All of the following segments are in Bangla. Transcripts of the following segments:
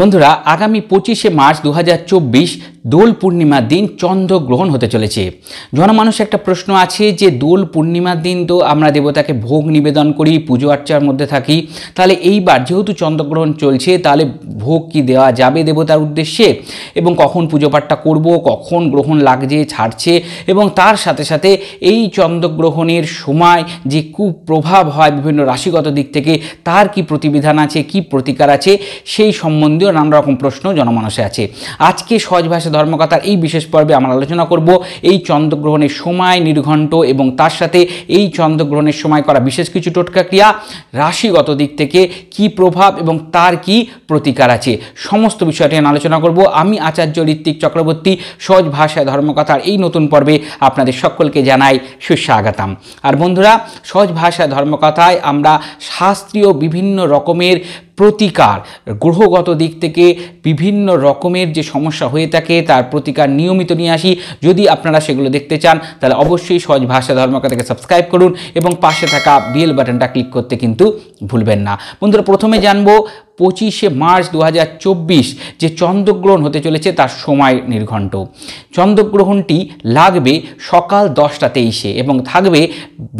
বন্ধুরা আগামী পঁচিশে মার্চ দু দোল পূর্ণিমার দিন চন্দ্রগ্রহণ হতে চলেছে জনমানুষে একটা প্রশ্ন আছে যে দোল পূর্ণিমার দিন তো আমরা দেবতাকে ভোগ নিবেদন করি পুজো আর্চার মধ্যে থাকি তাহলে এইবার যেহেতু চন্দ্রগ্রহণ চলছে তাহলে ভোগ কি দেওয়া যাবে দেবতার উদ্দেশ্যে এবং কখন পুজো পাঠটা করবো কখন গ্রহণ লাগছে ছাড়ছে এবং তার সাথে সাথে এই চন্দ্রগ্রহণের সময় যে প্রভাব হয় বিভিন্ন রাশিগত দিক থেকে তার কি প্রতিবিধান আছে কি প্রতিকার আছে সেই সম্বন্ধেও নানা রকম প্রশ্ন জনমানসে আছে আজকে সহজ ভাষা ধর্মকথার এই বিশেষ পর্বে আমরা আলোচনা করব এই চন্দ্রগ্রহণের সময় নির্ঘণ্ট এবং তার সাথে এই চন্দ্রগ্রহণের সময় করা বিশেষ কিছু টোটকা ক্রিয়া রাশিগত দিক থেকে কি প্রভাব এবং তার কি প্রতিকার আছে সমস্ত বিষয়টি নিয়ে আলোচনা করব আমি আচার্য ঋত্বিক চক্রবর্তী সহজ ভাষায় ধর্মকথার এই নতুন পর্বে আপনাদের সকলকে জানাই সুস্বাগতম আর বন্ধুরা সহজ ভাষায় ধর্মকথায় আমরা শাস্ত্রীয় বিভিন্ন রকমের প্রতিকার গ্রহগত দিক থেকে বিভিন্ন রকমের যে সমস্যা হয়ে থাকে তার প্রতিকার নিয়মিত নিয়ে আসি যদি আপনারা সেগুলো দেখতে চান তাহলে অবশ্যই সহজ ভাষা ধর্মকাতাকে সাবস্ক্রাইব করুন এবং পাশে থাকা বিএল বাটনটা ক্লিক করতে কিন্তু ভুলবেন না বন্ধুরা প্রথমে জানবো পঁচিশে মার্চ দু যে চন্দ্রগ্রহণ হতে চলেছে তার সময় নির্ঘণ্ট চন্দ্রগ্রহণটি লাগবে সকাল দশটা তেইশে এবং থাকবে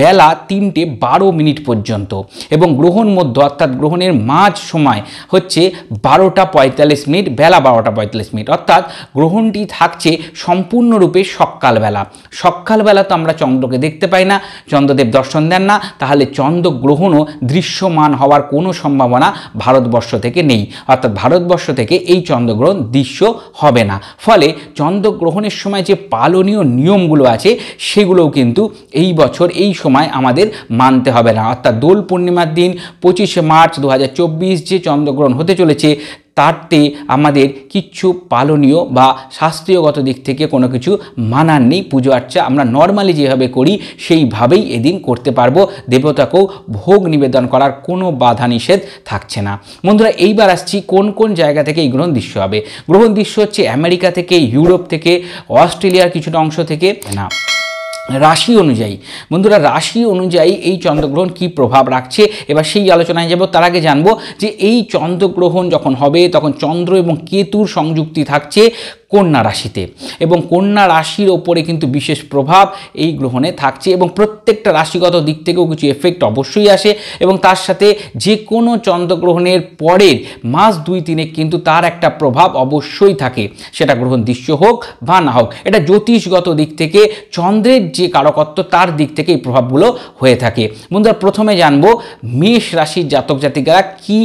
বেলা তিনটে বারো মিনিট পর্যন্ত এবং গ্রহণ মধ্য অর্থাৎ গ্রহণের মাঝ সময় হচ্ছে বারোটা পঁয়তাল্লিশ মিনিট বেলা বারোটা পঁয়তাল্লিশ মিনিট অর্থাৎ গ্রহণটি থাকছে সম্পূর্ণরূপে সকালবেলা সকালবেলা তো আমরা চন্দ্রকে দেখতে পাই না চন্দ্রদেব দর্শন দেন না তাহলে চন্দ্রগ্রহণও দৃশ্যমান হওয়ার কোনো সম্ভাবনা ভারতবর্ষ ভারতবর্ষ থেকে নেই অর্থাৎ ভারতবর্ষ থেকে এই চন্দ্রগ্রহণ দৃশ্য হবে না ফলে চন্দ্রগ্রহণের সময় যে পালনীয় নিয়মগুলো আছে সেগুলোও কিন্তু এই বছর এই সময় আমাদের মানতে হবে না অর্থাৎ দোল পূর্ণিমার দিন পঁচিশে মার্চ দু যে চন্দ্রগ্রহণ হতে চলেছে তাতে আমাদের কিচ্ছু পালনীয় বা শাস্ত্রীয়গত দিক থেকে কোনো কিছু মানার নেই পুজো আর্চা আমরা নর্মালি যেভাবে করি সেইভাবেই এদিন করতে পারবো দেবতাকেও ভোগ নিবেদন করার কোনো বাধা নিষেধ থাকছে না বন্ধুরা এইবার আসছি কোন কোন জায়গা থেকে এই গ্রহণ দৃশ্য হবে গ্রহণ দৃশ্য হচ্ছে আমেরিকা থেকে ইউরোপ থেকে অস্ট্রেলিয়ার কিছুটা অংশ থেকে না রাশি অনুযায়ী বন্ধুরা রাশি অনুযায়ী এই চন্দ্রগ্রহণ কি প্রভাব রাখছে এবার সেই আলোচনায় যাব তার আগে জানবো যে এই চন্দ্রগ্রহণ যখন হবে তখন চন্দ্র এবং কেতুর সংযুক্তি থাকছে কন্যা রাশিতে এবং কন্যা রাশির ওপরে কিন্তু বিশেষ প্রভাব এই গ্রহণে থাকছে এবং প্রত্যেকটা রাশিগত দিক থেকেও কিছু এফেক্ট অবশ্যই আসে এবং তার সাথে যে কোনো চন্দ্রগ্রহণের পরের মাস দুই তিনে কিন্তু তার একটা প্রভাব অবশ্যই থাকে সেটা গ্রহণ দৃশ্য হোক বা না হোক এটা জ্যোতিষগত দিক থেকে চন্দ্রের যে কারকত্ব তার দিক থেকে এই প্রভাবগুলো হয়ে থাকে বন্ধুরা প্রথমে জানবো মেষ রাশির জাতক জাতিকারা কী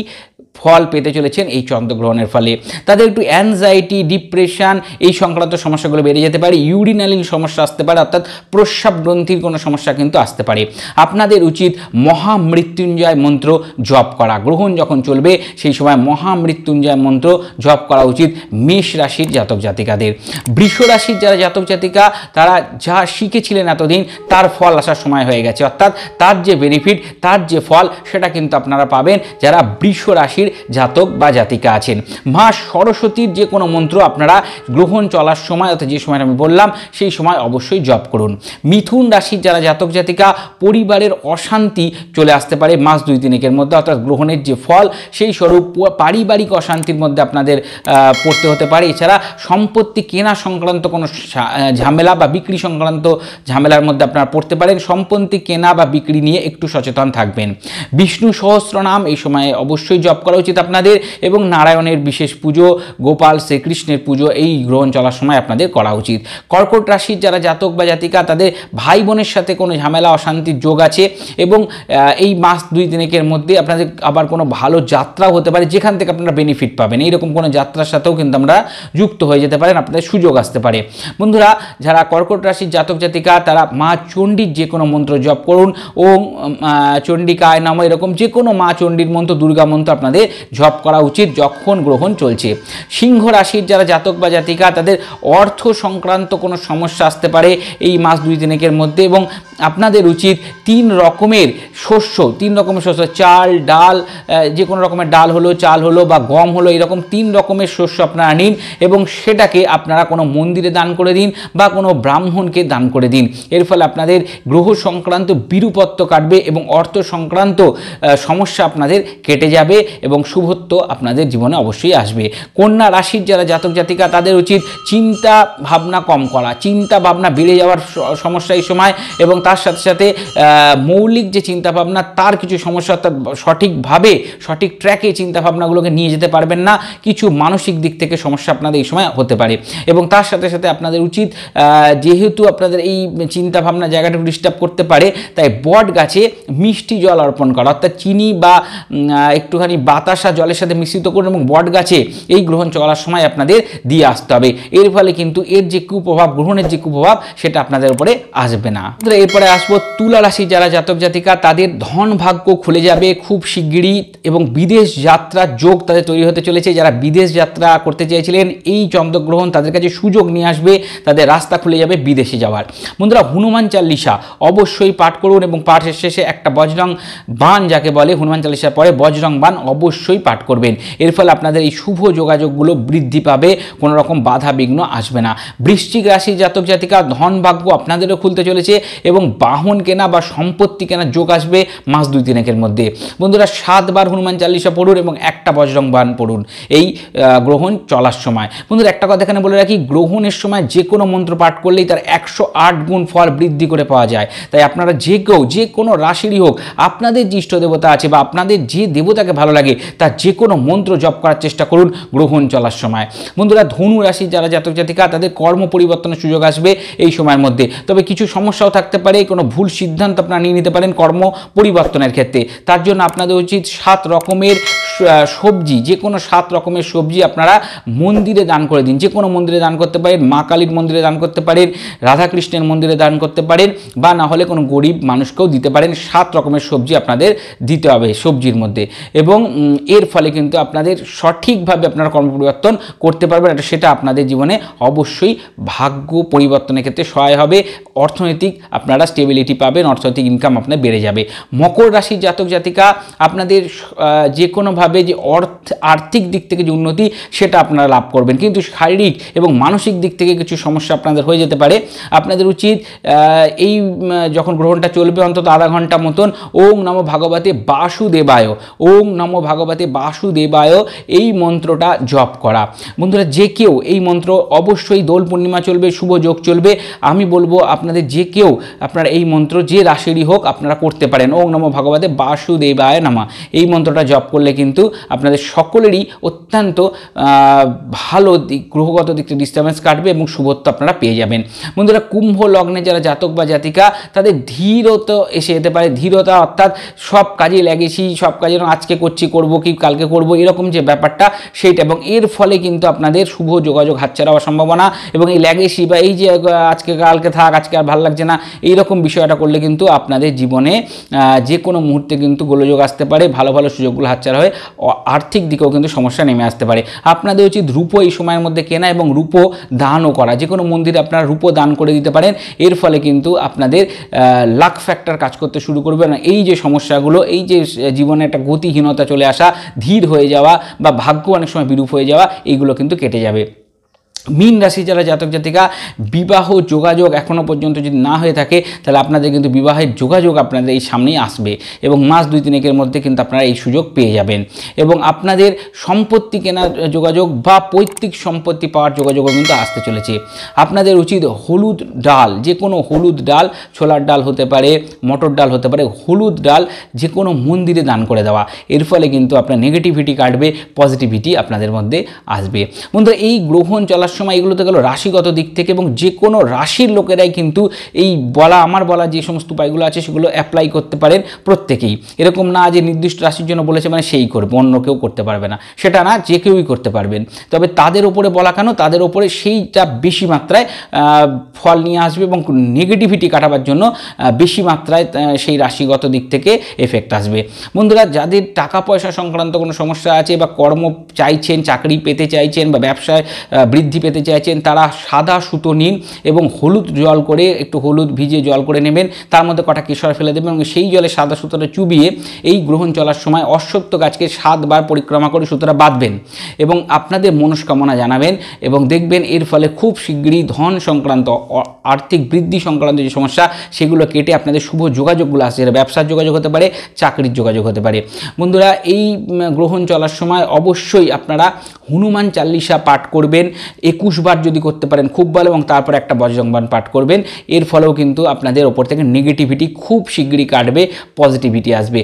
ফল পেতে চলেছেন এই চন্দ্রগ্রহণের ফলে তাদের একটু অ্যাংজাইটি ডিপ্রেশান এই সংক্রান্ত সমস্যাগুলো বেড়ে যেতে পারে ইউরিনালিন সমস্যা আসতে পারে অর্থাৎ প্রস্রাব গ্রন্থির কোনো সমস্যা কিন্তু আসতে পারে আপনাদের উচিত মহামৃত্যুঞ্জয় মন্ত্র জপ করা গ্রহণ যখন চলবে সেই সময় মহামৃত্যুঞ্জয় মন্ত্র জপ করা উচিত মেষ রাশির জাতক জাতিকাদের বৃষ রাশির যারা জাতক জাতিকা তারা যা শিখেছিলেন এতদিন তার ফল আসার সময় হয়ে গেছে অর্থাৎ তার যে বেনিফিট তার যে ফল সেটা কিন্তু আপনারা পাবেন যারা বৃষ রাশি রাশির জাতক বা জাতিকা আছেন মা সরস্বতীর যে কোনো মন্ত্র আপনারা গ্রহণ চলার সময় অর্থাৎ যে সময় আমি বললাম সেই সময় অবশ্যই জপ করুন মিথুন রাশির যারা জাতক জাতিকা পরিবারের অশান্তি চলে আসতে পারে মাস দুই তিনেকের মধ্যে অর্থাৎ গ্রহণের যে ফল সেই স্বরূপ পারিবারিক অশান্তির মধ্যে আপনাদের পড়তে হতে পারে এছাড়া সম্পত্তি কেনা সংক্রান্ত কোনো ঝামেলা বা বিক্রি সংক্রান্ত ঝামেলার মধ্যে আপনারা পড়তে পারেন সম্পত্তি কেনা বা বিক্রি নিয়ে একটু সচেতন থাকবেন বিষ্ণু সহস্র নাম এই সময় অবশ্যই জপ করা উচিত আপনাদের এবং নারায়ণের বিশেষ পুজো গোপাল শ্রীকৃষ্ণের পুজো এই গ্রহণ চলার সময় আপনাদের করা উচিত কর্কট রাশির যারা জাতক বা জাতিকা তাদের ভাই বোনের সাথে কোনো ঝামেলা অশান্তির যোগ আছে এবং এই মাস দুই দিনের মধ্যে আপনাদের আবার কোনো ভালো যাত্রাও হতে পারে যেখান থেকে আপনারা বেনিফিট পাবেন এইরকম কোনো যাত্রার সাথেও কিন্তু আমরা যুক্ত হয়ে যেতে পারেন আপনাদের সুযোগ আসতে পারে বন্ধুরা যারা কর্কট রাশির জাতক জাতিকা তারা মা চণ্ডীর যে কোনো মন্ত্র জপ করুন ওম চণ্ডিকায় নাম এরকম যে কোনো মা চণ্ডীর মন্ত্র দুর্গা মন্ত্র আপনাদের করে জপ করা উচিত যখন গ্রহণ চলছে সিংহ রাশির যারা জাতক বা জাতিকা তাদের অর্থ সংক্রান্ত কোনো সমস্যা আসতে পারে এই মাস দুই দিনেকের মধ্যে এবং আপনাদের উচিত তিন রকমের শস্য তিন রকমের শস্য চাল ডাল যে কোনো রকমের ডাল হলো চাল হলো বা গম হলো এরকম তিন রকমের শস্য আপনারা নিন এবং সেটাকে আপনারা কোনো মন্দিরে দান করে দিন বা কোনো ব্রাহ্মণকে দান করে দিন এর ফলে আপনাদের গ্রহ সংক্রান্ত বিরূপত্ব কাটবে এবং অর্থ সংক্রান্ত সমস্যা আপনাদের কেটে যাবে এবং শুভত্ব আপনাদের জীবনে অবশ্যই আসবে কন্যা রাশির যারা জাতক জাতিকা তাদের উচিত চিন্তা ভাবনা কম করা চিন্তা ভাবনা বেড়ে যাওয়ার সমস্যা এই সময় এবং তা তার সাথে সাথে মৌলিক যে চিন্তাভাবনা তার কিছু সমস্যা অর্থাৎ সঠিকভাবে সঠিক ট্র্যাকে চিন্তাভাবনাগুলোকে নিয়ে যেতে পারবেন না কিছু মানসিক দিক থেকে সমস্যা আপনাদের এই সময় হতে পারে এবং তার সাথে সাথে আপনাদের উচিত যেহেতু আপনাদের এই চিন্তাভাবনা জায়গাটুকু ডিস্টার্ব করতে পারে তাই বট গাছে মিষ্টি জল অর্পণ করা অর্থাৎ চিনি বা একটুখানি বাতাসা জলের সাথে মিশ্রিত করুন এবং বট গাছে এই গ্রহণ চলার সময় আপনাদের দিয়ে আসতে হবে এর ফলে কিন্তু এর যে কুপ্রভাব গ্রহণের যে কুপ্রভাব সেটা আপনাদের উপরে আসবে না এরপর এরপরে আসবো তুলা রাশি যারা জাতক জাতিকা তাদের ধন ভাগ্য খুলে যাবে খুব শিগগিরই এবং বিদেশ যাত্রার যোগ তাদের তৈরি হতে চলেছে যারা বিদেশ যাত্রা করতে চেয়েছিলেন এই চন্দ্রগ্রহণ তাদের কাছে সুযোগ নিয়ে আসবে তাদের রাস্তা খুলে যাবে বিদেশে যাওয়ার বন্ধুরা হনুমান চাল্লিশা অবশ্যই পাঠ করুন এবং পাঠের শেষে একটা বজরং বান যাকে বলে হনুমান চাল্লিশার পরে বজরং বান অবশ্যই পাঠ করবেন এর ফলে আপনাদের এই শুভ যোগাযোগগুলো বৃদ্ধি পাবে কোনো রকম বাধা বিঘ্ন আসবে না বৃশ্চিক রাশি জাতক জাতিকা ধন ভাগ্য আপনাদেরও খুলতে চলেছে এবং এবং বাহন কেনা বা সম্পত্তি কেনার যোগ আসবে মাস দুই তিনেকের মধ্যে বন্ধুরা সাতবার হনুমান চালিশা পড়ুন এবং একটা বজরং বান পড়ুন এই গ্রহণ চলার সময় বন্ধুরা একটা কথা এখানে বলে রাখি গ্রহণের সময় যে কোনো মন্ত্র পাঠ করলেই তার একশো আট গুণ ফল বৃদ্ধি করে পাওয়া যায় তাই আপনারা যে কেউ যে কোনো রাশিরই হোক আপনাদের যে ইষ্ট দেবতা আছে বা আপনাদের যে দেবতাকে ভালো লাগে তার যে কোনো মন্ত্র জপ করার চেষ্টা করুন গ্রহণ চলার সময় বন্ধুরা ধনু রাশি যারা জাতক জাতিকা তাদের কর্ম পরিবর্তনের সুযোগ আসবে এই সময়ের মধ্যে তবে কিছু সমস্যাও থাকতে পারে ব্যাপারে কোনো ভুল সিদ্ধান্ত আপনারা নিয়ে নিতে পারেন কর্ম পরিবর্তনের ক্ষেত্রে তার জন্য আপনাদের উচিত সাত রকমের সবজি যে কোনো সাত রকমের সবজি আপনারা মন্দিরে দান করে দিন যে কোনো মন্দিরে দান করতে পারেন মা কালীর মন্দিরে দান করতে পারেন রাধাকৃষ্ণের মন্দিরে দান করতে পারেন বা না হলে কোনো গরিব মানুষকেও দিতে পারেন সাত রকমের সবজি আপনাদের দিতে হবে সবজির মধ্যে এবং এর ফলে কিন্তু আপনাদের সঠিকভাবে আপনারা পরিবর্তন করতে পারবেন এটা সেটা আপনাদের জীবনে অবশ্যই ভাগ্য পরিবর্তনের ক্ষেত্রে সহায় হবে অর্থনৈতিক আপনারা স্টেবিলিটি পাবেন অর্থনৈতিক ইনকাম আপনার বেড়ে যাবে মকর রাশির জাতক জাতিকা আপনাদের যে কোনো ভাবে যে অর্থ আর্থিক দিক থেকে যে উন্নতি সেটা আপনারা লাভ করবেন কিন্তু শারীরিক এবং মানসিক দিক থেকে কিছু সমস্যা আপনাদের হয়ে যেতে পারে আপনাদের উচিত এই যখন গ্রহণটা চলবে অন্তত আধা ঘন্টা মতন ওং নম ভাগবতে বাসুদেবায় ওং নম ভাগবতে বাসুদেবায় এই মন্ত্রটা জপ করা বন্ধুরা যে কেউ এই মন্ত্র অবশ্যই দোল পূর্ণিমা চলবে শুভ যোগ চলবে আমি বলবো আপনাদের যে কেউ আপনার এই মন্ত্র যে রাশেরই হোক আপনারা করতে পারেন ওং নম ভাগবতে বাসুদেবায় নামা এই মন্ত্রটা জপ করলে কিন্তু কিন্তু আপনাদের সকলেরই অত্যন্ত ভালো দিক গ্রহগত দিক থেকে ডিস্টার্বেন্স কাটবে এবং শুভত্ব আপনারা পেয়ে যাবেন বন্ধুরা কুম্ভ লগ্নে যারা জাতক বা জাতিকা তাদের ধীরত এসে যেতে পারে ধীরতা অর্থাৎ সব কাজে লেগেছি সব কাজে আজকে করছি করব কি কালকে করব এরকম যে ব্যাপারটা সেইটা এবং এর ফলে কিন্তু আপনাদের শুভ যোগাযোগ হাতছাড়া হওয়ার সম্ভাবনা এবং এই লেগেছি বা এই যে আজকে কালকে থাক আজকে আর ভালো লাগছে না এইরকম বিষয়টা করলে কিন্তু আপনাদের জীবনে যে কোনো মুহূর্তে কিন্তু গোলযোগ আসতে পারে ভালো ভালো সুযোগগুলো হাতছাড়া হয়ে আর্থিক দিকেও কিন্তু সমস্যা নেমে আসতে পারে আপনাদের উচিত রূপো এই সময়ের মধ্যে কেনা এবং রূপো দানও করা যে কোনো মন্দিরে আপনারা রূপো দান করে দিতে পারেন এর ফলে কিন্তু আপনাদের লাক ফ্যাক্টর কাজ করতে শুরু করবে না এই যে সমস্যাগুলো এই যে জীবনে একটা গতিহীনতা চলে আসা ধীর হয়ে যাওয়া বা ভাগ্য অনেক সময় বিরূপ হয়ে যাওয়া এইগুলো কিন্তু কেটে যাবে মীন রাশি যারা জাতক জাতিকা বিবাহ যোগাযোগ এখনও পর্যন্ত যদি না হয়ে থাকে তাহলে আপনাদের কিন্তু বিবাহের যোগাযোগ আপনাদের এই সামনেই আসবে এবং মাস দুই তিনেকের মধ্যে কিন্তু আপনারা এই সুযোগ পেয়ে যাবেন এবং আপনাদের সম্পত্তি কেনার যোগাযোগ বা পৈতৃক সম্পত্তি পাওয়ার যোগাযোগও কিন্তু আসতে চলেছে আপনাদের উচিত হলুদ ডাল যে কোনো হলুদ ডাল ছোলার ডাল হতে পারে মটর ডাল হতে পারে হলুদ ডাল যে কোনো মন্দিরে দান করে দেওয়া এর ফলে কিন্তু আপনার নেগেটিভিটি কাটবে পজিটিভিটি আপনাদের মধ্যে আসবে বন্ধু এই গ্রহণ চলা বলার সময় এগুলোতে গেল রাশিগত দিক থেকে এবং যে কোনো রাশির লোকেরাই কিন্তু এই বলা আমার বলা যে সমস্ত উপায়গুলো আছে সেগুলো অ্যাপ্লাই করতে পারেন প্রত্যেকেই এরকম না যে নির্দিষ্ট রাশির জন্য বলেছে মানে সেই করবে অন্য কেউ করতে পারবে না সেটা না যে কেউই করতে পারবেন তবে তাদের ওপরে বলা কেন তাদের ওপরে সেইটা বেশি মাত্রায় ফল নিয়ে আসবে এবং নেগেটিভিটি কাটাবার জন্য বেশি মাত্রায় সেই রাশিগত দিক থেকে এফেক্ট আসবে বন্ধুরা যাদের টাকা পয়সা সংক্রান্ত কোনো সমস্যা আছে বা কর্ম চাইছেন চাকরি পেতে চাইছেন বা ব্যবসায় বৃদ্ধি পেতে চাইছেন তারা সাদা সুতো নিন এবং হলুদ জল করে একটু হলুদ ভিজিয়ে জল করে নেবেন তার মধ্যে কটা কেশর ফেলে দেবেন এবং সেই জলে সাদা সুতোটা চুবিয়ে এই গ্রহণ চলার সময় অশ্বত্ব গাছকে সাতবার পরিক্রমা করে সুতোটা বাঁধবেন এবং আপনাদের মনস্কামনা জানাবেন এবং দেখবেন এর ফলে খুব শীঘ্রই ধন সংক্রান্ত আর্থিক বৃদ্ধি সংক্রান্ত যে সমস্যা সেগুলো কেটে আপনাদের শুভ যোগাযোগগুলো আসছে যেটা ব্যবসার যোগাযোগ হতে পারে চাকরির যোগাযোগ হতে পারে বন্ধুরা এই গ্রহণ চলার সময় অবশ্যই আপনারা হনুমান চাল্লিশা পাঠ করবেন একুশ বার যদি করতে পারেন খুব ভালো এবং তারপর একটা বজ্রংবান পাঠ করবেন এর ফলেও কিন্তু আপনাদের ওপর থেকে নেগেটিভিটি খুব শীঘ্রই কাটবে পজিটিভিটি আসবে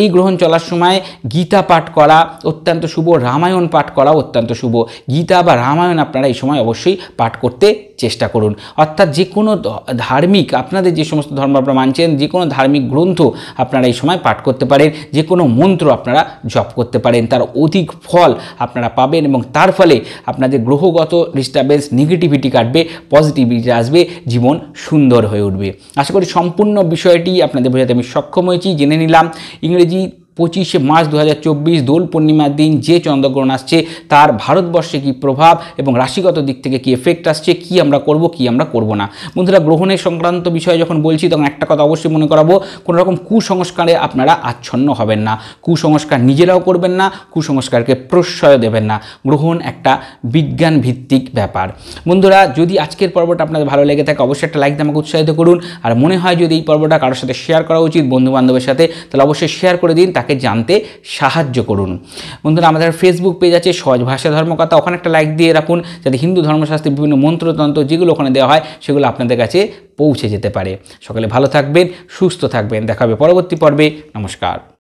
এই গ্রহণ চলার সময় গীতা পাঠ করা অত্যন্ত শুভ রামায়ণ পাঠ করা অত্যন্ত শুভ গীতা বা রামায়ণ আপনারা এই সময় অবশ্যই পাঠ করতে চেষ্টা করুন অর্থাৎ যে কোনো ধার্মিক আপনাদের যে সমস্ত ধর্ম আপনারা মানছেন যে কোনো ধার্মিক গ্রন্থ আপনারা এই সময় পাঠ করতে পারেন যে কোনো মন্ত্র আপনারা জপ করতে পারেন তার অধিক ফল আপনারা পাবেন এবং তার ফলে আপনাদের গ্রহগত ডিস্টারবেন্স নেগেটিভিটি কাটবে পজিটিভিটি আসবে জীবন সুন্দর হয়ে উঠবে আশা করি সম্পূর্ণ বিষয়টি আপনাদের বোঝাতে আমি সক্ষম হয়েছি জেনে নিলাম ইংরেজি পঁচিশে মার্চ দু দোল পূর্ণিমার দিন যে চন্দ্রগ্রহণ আসছে তার ভারতবর্ষে কি প্রভাব এবং রাশিগত দিক থেকে কি এফেক্ট আসছে কি আমরা করব কি আমরা করব না বন্ধুরা গ্রহণের সংক্রান্ত বিষয়ে যখন বলছি তখন একটা কথা অবশ্যই মনে করাবো কোনো রকম কুসংস্কারে আপনারা আচ্ছন্ন হবেন না কুসংস্কার নিজেরাও করবেন না কুসংস্কারকে প্রশ্রয় দেবেন না গ্রহণ একটা বিজ্ঞান ভিত্তিক ব্যাপার বন্ধুরা যদি আজকের পর্বটা আপনাদের ভালো লেগে থাকে অবশ্যই একটা লাইক দিয়ে আমাকে উৎসাহিত করুন আর মনে হয় যদি এই পর্বটা কারোর সাথে শেয়ার করা উচিত বন্ধুবান্ধবের সাথে তাহলে অবশ্যই শেয়ার করে দিন তাকে তাকে জানতে সাহায্য করুন বন্ধুরা আমাদের ফেসবুক পেজ আছে সহজ ভাষা ধর্মকথা ওখানে একটা লাইক দিয়ে রাখুন যাতে হিন্দু ধর্মশাস্ত্রের বিভিন্ন মন্ত্রতন্ত্র যেগুলো ওখানে দেওয়া হয় সেগুলো আপনাদের কাছে পৌঁছে যেতে পারে সকালে ভালো থাকবেন সুস্থ থাকবেন দেখাবে পরবর্তী পর্বে নমস্কার